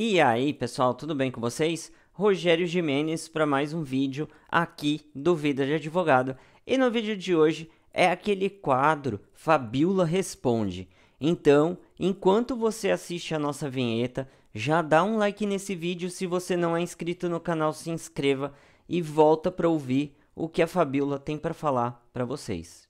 E aí pessoal, tudo bem com vocês? Rogério Jimenez para mais um vídeo aqui do Vida de Advogado. E no vídeo de hoje é aquele quadro Fabiola Responde. Então, enquanto você assiste a nossa vinheta, já dá um like nesse vídeo. Se você não é inscrito no canal, se inscreva e volta para ouvir o que a Fabiola tem para falar para vocês.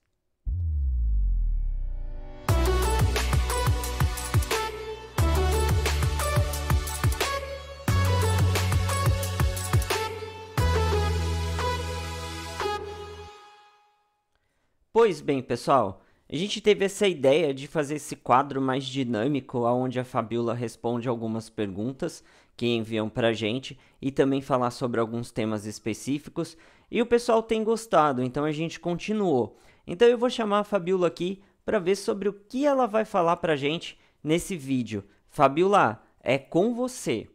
Pois bem, pessoal, a gente teve essa ideia de fazer esse quadro mais dinâmico, onde a Fabiola responde algumas perguntas que enviam para a gente e também falar sobre alguns temas específicos. E o pessoal tem gostado, então a gente continuou. Então eu vou chamar a Fabiola aqui para ver sobre o que ela vai falar para a gente nesse vídeo. Fabiola, é com você!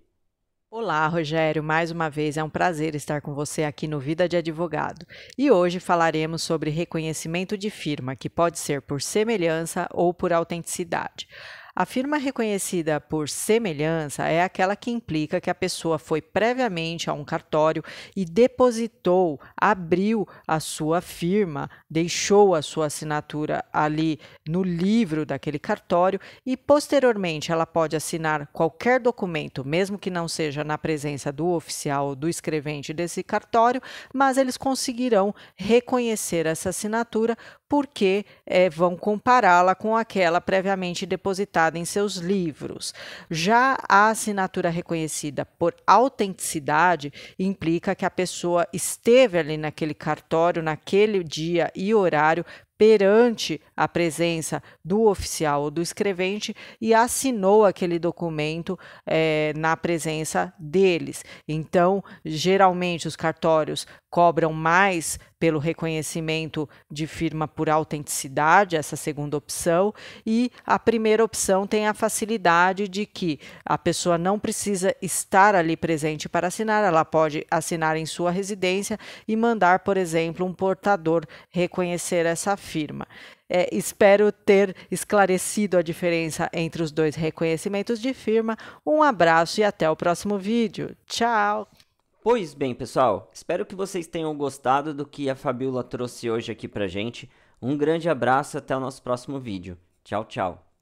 Olá, Rogério. Mais uma vez é um prazer estar com você aqui no Vida de Advogado. E hoje falaremos sobre reconhecimento de firma, que pode ser por semelhança ou por autenticidade. A firma reconhecida por semelhança é aquela que implica que a pessoa foi previamente a um cartório e depositou, abriu a sua firma, deixou a sua assinatura ali no livro daquele cartório e, posteriormente, ela pode assinar qualquer documento, mesmo que não seja na presença do oficial ou do escrevente desse cartório, mas eles conseguirão reconhecer essa assinatura porque é, vão compará-la com aquela previamente depositada em seus livros. Já a assinatura reconhecida por autenticidade implica que a pessoa esteve ali naquele cartório, naquele dia e horário, perante a presença do oficial ou do escrevente e assinou aquele documento é, na presença deles. Então, geralmente, os cartórios cobram mais pelo reconhecimento de firma por autenticidade, essa segunda opção, e a primeira opção tem a facilidade de que a pessoa não precisa estar ali presente para assinar, ela pode assinar em sua residência e mandar, por exemplo, um portador reconhecer essa firma afirma. É, espero ter esclarecido a diferença entre os dois reconhecimentos de firma. Um abraço e até o próximo vídeo. Tchau! Pois bem, pessoal, espero que vocês tenham gostado do que a Fabiola trouxe hoje aqui pra gente. Um grande abraço e até o nosso próximo vídeo. Tchau, tchau!